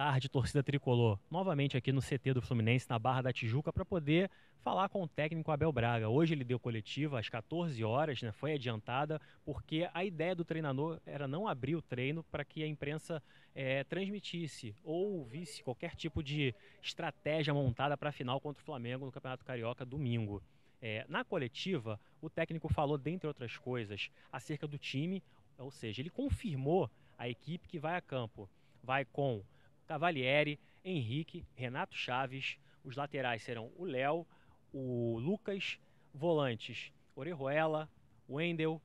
tarde, torcida tricolor, novamente aqui no CT do Fluminense, na Barra da Tijuca, para poder falar com o técnico Abel Braga. Hoje ele deu coletiva às 14 horas, né, foi adiantada, porque a ideia do treinador era não abrir o treino para que a imprensa é, transmitisse ou visse qualquer tipo de estratégia montada para a final contra o Flamengo no Campeonato Carioca domingo. É, na coletiva, o técnico falou, dentre outras coisas, acerca do time, ou seja, ele confirmou a equipe que vai a campo. Vai com Cavalieri, Henrique, Renato Chaves. Os laterais serão o Léo, o Lucas, volantes Orejuela, Wendel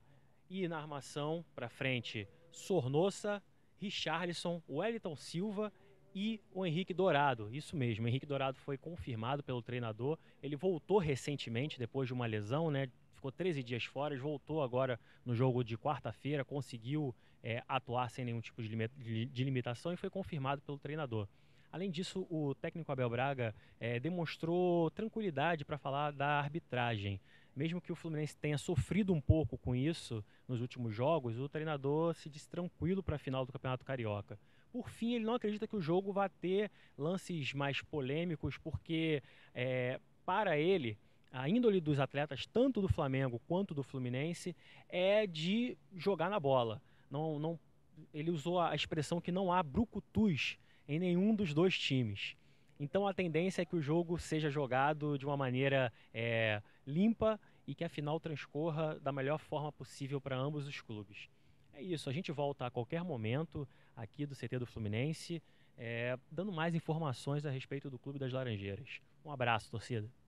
e na armação para frente Sornossa, Richarlison, Wellington Silva e o Henrique Dourado. Isso mesmo, o Henrique Dourado foi confirmado pelo treinador. Ele voltou recentemente depois de uma lesão, né? ficou 13 dias fora, voltou agora no jogo de quarta-feira, conseguiu é, atuar sem nenhum tipo de limitação e foi confirmado pelo treinador. Além disso, o técnico Abel Braga é, demonstrou tranquilidade para falar da arbitragem. Mesmo que o Fluminense tenha sofrido um pouco com isso nos últimos jogos, o treinador se disse tranquilo para a final do Campeonato Carioca. Por fim, ele não acredita que o jogo vá ter lances mais polêmicos, porque é, para ele a índole dos atletas, tanto do Flamengo quanto do Fluminense, é de jogar na bola. Não, não, ele usou a expressão que não há brucutus em nenhum dos dois times. Então a tendência é que o jogo seja jogado de uma maneira é, limpa e que a final transcorra da melhor forma possível para ambos os clubes. É isso, a gente volta a qualquer momento aqui do CT do Fluminense, é, dando mais informações a respeito do Clube das Laranjeiras. Um abraço, torcida.